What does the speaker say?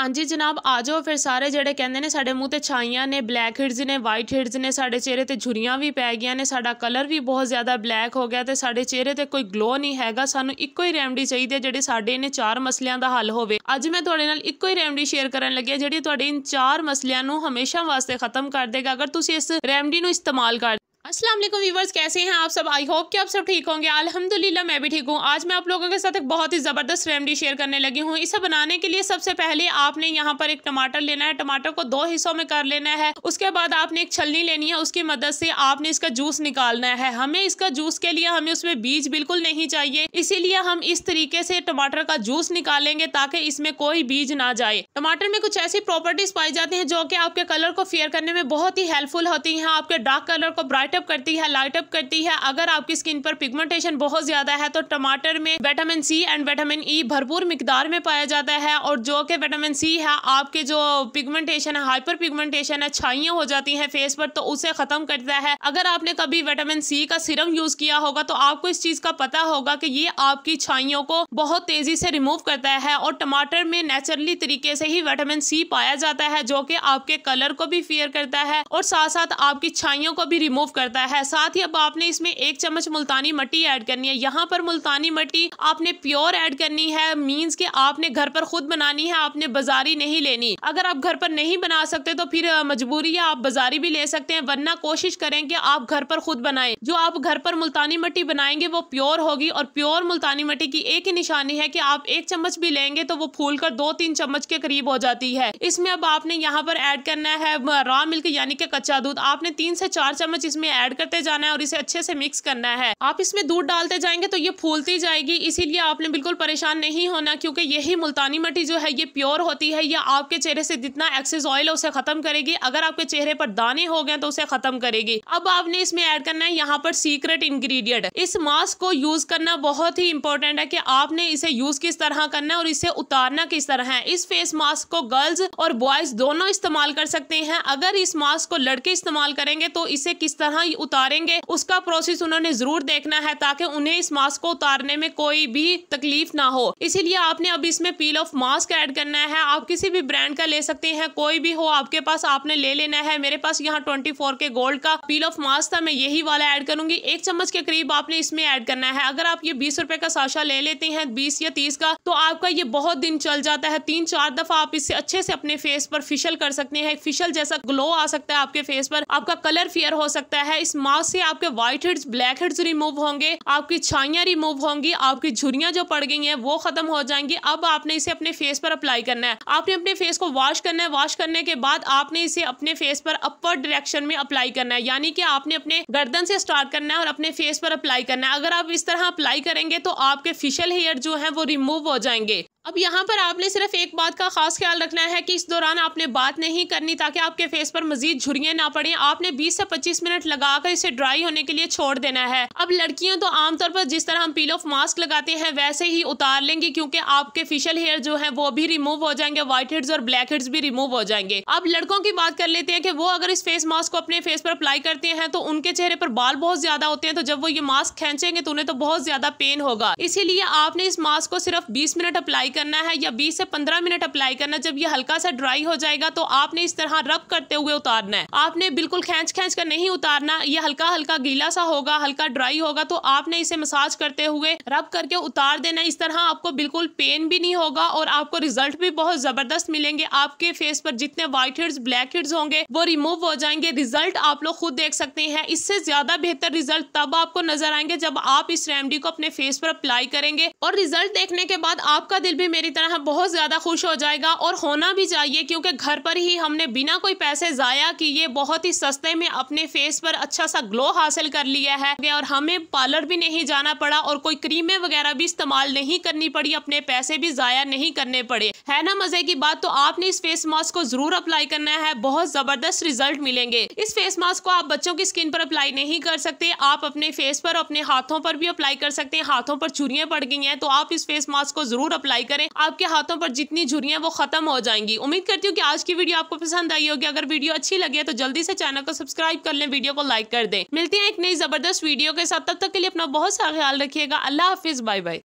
ਹਾਂਜੀ ਜਨਾਬ ਆ ਜਾਓ ਫਿਰ ਸਾਰੇ ਜਿਹੜੇ ਕਹਿੰਦੇ ਨੇ ਸਾਡੇ ਮੂੰਹ ਤੇ ਛਾਈਆਂ ਨੇ ਬਲੈਕ ਹੈਡਸ ਨੇ ਵਾਈਟ ਹੈਡਸ ਨੇ ਸਾਡੇ ਚਿਹਰੇ ਤੇ ਝੁਰੀਆਂ ਵੀ ਪੈ ਗਈਆਂ ਨੇ ਸਾਡਾ ਕਲਰ ਵੀ ਬਹੁਤ ਜ਼ਿਆਦਾ ਬਲੈਕ ਹੋ ਗਿਆ ਤੇ ਸਾਡੇ ਚਿਹਰੇ ਤੇ ਕੋਈ ਗਲੋ ਨਹੀਂ ਹੈਗਾ ਸਾਨੂੰ ਇੱਕੋ ਹੀ ਰੈਮਡੀ ਚਾਹੀਦੀ ਹੈ ਜਿਹੜੇ ਸਾਡੇ ਇਹਨੇ ਚਾਰ ਮਸਲਿਆਂ ਦਾ ਹੱਲ ਹੋਵੇ ਅੱਜ ਮੈਂ ਤੁਹਾਡੇ ਨਾਲ ਇੱਕੋ ਹੀ ਰੈਮਡੀ ਸ਼ੇਅਰ ਕਰਨ ਲੱਗੀ ਹਾਂ ਜਿਹੜੀ ਤੁਹਾਡੇ ਇਨ ਚਾਰ ਮਸਲਿਆਂ ਨੂੰ ਹਮੇਸ਼ਾ ਵਾਸਤੇ ਖਤਮ ਕਰ ਦੇਗਾ ਅਗਰ ਤੁਸੀਂ ਇਸ ਰੈਮਡੀ ਨੂੰ ਇਸਤੇਮਾਲ ਕਰ अस्सलाम वालेकुम कैसे हैं आप सब आई होप कि आप सब ठीक होंगे अल्हम्दुलिल्लाह मैं भी ठीक हूँ आज मैं आप लोगों के साथ एक बहुत ही ज़बरदस्त रेमडी शेयर करने लगी हूँ इसे बनाने के लिए सबसे पहले आपने यहाँ पर एक टमाटर लेना है टमाटर को दो हिस्सों में कर लेना है उसके बाद आपने एक छलनी लेनी है उसकी मदद से आपने इसका जूस निकालना है हमें इसका जूस के लिए हमें उसमें बीज बिल्कुल नहीं चाहिए इसीलिए हम इस तरीके से टमाटर का जूस निकालेंगे ताकि इसमें कोई बीज ना जाए टमाटर में कुछ ऐसी प्रॉपर्टीज पाई जाती है जो की आपके कलर को फेयर करने में बहुत ही हेल्पफुल होती है आपके डार्क कलर को ब्राइट अप करती है लाइटअप करती है अगर आपकी स्किन पर पिगमेंटेशन बहुत ज़्यादा है तो टमाटर में vitamin C and vitamin E भरपूर मिकदार में पाया जाता है और जो कि विटामिन सी है आपके जो पिगमेंटेशन है हाइपर पिगमेंटेशन है छाइयाँ हो जाती हैं फेस पर तो उसे ख़त्म करता है अगर आपने कभी विटामिन सी का सिरम यूज़ किया होगा तो आपको इस चीज़ का पता होगा कि ये आपकी छाइयों को बहुत तेज़ी से रिमूव करता है और टमाटर में नेचुरली तरीके से ही विटामिन सी पाया जाता है जो कि आपके कलर को भी फेयर करता है और साथ साथ आपकी छाइयों को भी रिमूव करता जाता है साथ ही अब आपने इसमें एक चम्मच मुल्तानी मट्टी ऐड करनी है यहाँ पर मुल्तानी मट्टी आपने प्योर ऐड करनी है मीन्स कि आपने घर पर खुद बनानी है आपने बाजारी नहीं लेनी अगर आप घर पर नहीं बना सकते तो फिर मजबूरी है आप बाजारी भी ले सकते हैं वरना कोशिश करें कि आप घर पर खुद बनाएं जो आप घर पर मुल्तानी मट्टी बनाएंगे वो प्योर होगी और प्योर मुल्तानी मट्टी की एक ही निशानी है कि आप एक चम्मच भी लेंगे तो वो फूल कर दो तीन चम्मच के करीब हो जाती है इसमें अब आपने यहाँ पर ऐड करना है रॉ मिल्क यानी कि कच्चा दूध आपने तीन से चार चम्मच इसमें ऐड करते जाना है और इसे अच्छे से मिक्स करना है आप इसमें दूध डालते जाएंगे तो ये फूलती जाएगी इसीलिए आपने बिल्कुल परेशान नहीं होना क्योंकि यही मुल्तानी मट्टी जो है ये प्योर होती है या आपके चेहरे से जितना एक्सेस ऑयल है उसे खत्म करेगी अगर आपके चेहरे पर दाने हो गए तो उसे खत्म करेगी अब आपने इसमें ऐड करना है यहाँ पर सीक्रेट इंग्रेडिएंट इस मास्क को यूज करना बहुत ही इंपॉर्टेंट है कि आपने इसे यूज किस तरह करना है और इसे उतारना किस तरह है इस फेस मास्क को गर्ल्स और बॉयज दोनों इस्तेमाल कर सकते हैं अगर इस मास्क को लड़के इस्तेमाल करेंगे तो इसे किस तरह उतारेंगे उसका प्रोसेस उन्होंने जरूर देखना है ताकि उन्हें इस मास्क को उतारने में कोई भी तकलीफ ना हो इसीलिए आपने अब इसमें पील ऑफ मास्क ऐड करना है आप किसी भी ब्रांड का ले सकते हैं कोई भी हो आपके पास आपने ले लेना है मेरे पास यहाँ ट्वेंटी के गोल्ड का पील ऑफ मास्क था मैं यही वाला ऐड करूंगी एक चम्मच के करीब आपने इसमें ऐड करना है अगर आप ये बीस रुपए का साशा ले लेते हैं बीस या तीस का तो आपका ये बहुत दिन चल जाता है तीन चार दफा आप इससे अच्छे से अपने फेस पर फिशल कर सकते हैं फिशल जैसा ग्लो आ सकता है आपके फेस पर आपका कलर फेयर हो सकता है इस मास्क से आपके white heads black heads remove होंगे आपकी छाइया रिमूव होंगी आपकी झुरियां जो पड़ गई हैं वो खत्म हो जाएंगी अब आपने इसे अपने फेस पर अप्लाई करना है आपने अपने फेस को वॉश करना है वॉश करने के बाद आपने इसे अपने फेस पर अपर डायरेक्शन में अप्लाई करना है यानी कि आपने अपने गर्दन से स्टार्ट करना है और अपने फेस पर अप्लाई करना है अगर आप इस तरह अप्लाई करेंगे तो आपके फेशियल हेयर जो है वो रिमूव हो जाएंगे अब यहाँ पर आपने सिर्फ एक बात का खास ख्याल रखना है कि इस दौरान आपने बात नहीं करनी ताकि आपके फेस पर मजीद झुरियाँ ना पड़े आपने 20 से 25 मिनट लगाकर इसे ड्राई होने के लिए छोड़ देना है अब लड़कियाँ तो आमतौर पर जिस तरह हम पील ऑफ मास्क लगाते हैं वैसे ही उतार लेंगी क्योंकि आपके फेशियल हेयर जो है वो भी रिमूव हो जाएंगे व्हाइट हेड्स और ब्लैक हेड्स भी रिमूव हो जाएंगे अब लड़कों की बात कर लेते हैं कि वो अगर इस फेस मास्क को अपने फेस पर अप्लाई करते हैं तो उनके चेहरे पर बाल बहुत ज्यादा होते हैं तो जब वो ये मास्क खेचेंगे तो उन्हें तो बहुत ज्यादा पेन होगा इसीलिए आपने इस मास्क को सिर्फ बीस मिनट अप्लाई अप्लाई करना है या 20 से 15 मिनट अप्लाई करना जब ये हल्का सा ड्राई हो जाएगा तो आपने इस तरह रब करते हुए उतारना है आपने बिल्कुल खेच खेच कर नहीं उतारना ये हल्का हल्का गीला सा होगा हल्का ड्राई होगा तो आपने इसे मसाज करते हुए रब करके उतार देना इस तरह आपको बिल्कुल पेन भी नहीं होगा और आपको रिजल्ट भी बहुत जबरदस्त मिलेंगे आपके फेस पर जितने व्हाइट हेड्स ब्लैक हेड्स होंगे वो रिमूव हो जाएंगे रिजल्ट आप लोग खुद देख सकते हैं इससे ज्यादा बेहतर रिजल्ट तब आपको नजर आएंगे जब आप इस रेमडी को अपने फेस पर अप्लाई करेंगे और रिजल्ट देखने के बाद आपका दिल भी मेरी तरह बहुत ज़्यादा खुश हो जाएगा और होना भी चाहिए क्योंकि घर पर ही हमने बिना कोई पैसे ज़ाया किए बहुत ही सस्ते में अपने फेस पर अच्छा सा ग्लो हासिल कर लिया है और हमें पार्लर भी नहीं जाना पड़ा और कोई क्रीमें वगैरह भी इस्तेमाल नहीं करनी पड़ी अपने पैसे भी ज़ाया नहीं करने पड़े है ना मज़े की बात तो आपने इस फेस मास्क को ज़रूर अप्लाई करना है बहुत ज़बरदस्त रिजल्ट मिलेंगे इस फेस मास्क को आप बच्चों की स्किन पर अप्लाई नहीं कर सकते आप अपने फेस पर अपने हाथों पर भी अप्लाई कर सकते हैं हाथों पर चूरियाँ पड़ गई हैं तो आप इस फेस मास्क को ज़रूर अप्लाई करें आपके हाथों पर जितनी झुरियाँ वो खत्म हो जाएंगी उम्मीद करती हूँ कि आज की वीडियो आपको पसंद आई होगी अगर वीडियो अच्छी लगे तो जल्दी से चैनल को सब्सक्राइब कर लें वीडियो को लाइक कर दें मिलते हैं एक नई जबरदस्त वीडियो के साथ तब तक के लिए अपना बहुत सा ख्याल रखिएगा अल्लाह हाफिज बाय बाय